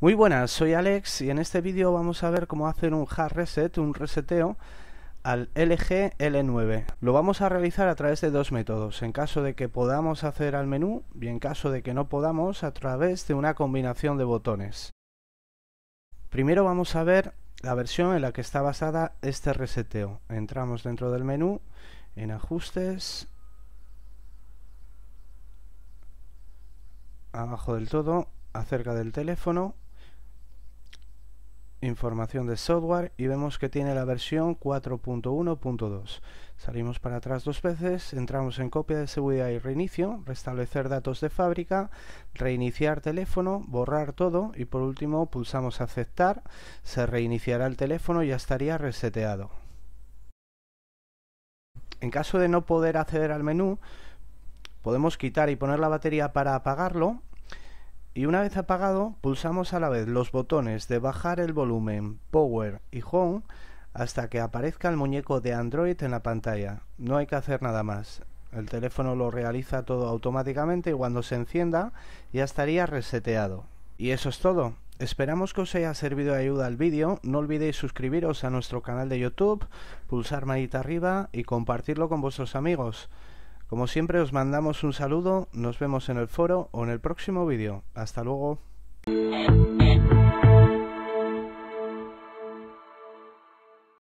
Muy buenas, soy Alex y en este vídeo vamos a ver cómo hacer un hard reset, un reseteo al LG L9. Lo vamos a realizar a través de dos métodos, en caso de que podamos hacer al menú y en caso de que no podamos a través de una combinación de botones. Primero vamos a ver la versión en la que está basada este reseteo. Entramos dentro del menú, en ajustes, abajo del todo, acerca del teléfono, información de software y vemos que tiene la versión 4.1.2. Salimos para atrás dos veces, entramos en copia de seguridad y reinicio, restablecer datos de fábrica, reiniciar teléfono, borrar todo y por último pulsamos aceptar, se reiniciará el teléfono y ya estaría reseteado. En caso de no poder acceder al menú, podemos quitar y poner la batería para apagarlo y una vez apagado pulsamos a la vez los botones de bajar el volumen, power y home hasta que aparezca el muñeco de Android en la pantalla. No hay que hacer nada más. El teléfono lo realiza todo automáticamente y cuando se encienda ya estaría reseteado. Y eso es todo. Esperamos que os haya servido de ayuda el vídeo. No olvidéis suscribiros a nuestro canal de YouTube, pulsar manita arriba y compartirlo con vuestros amigos. Como siempre os mandamos un saludo, nos vemos en el foro o en el próximo vídeo. Hasta luego.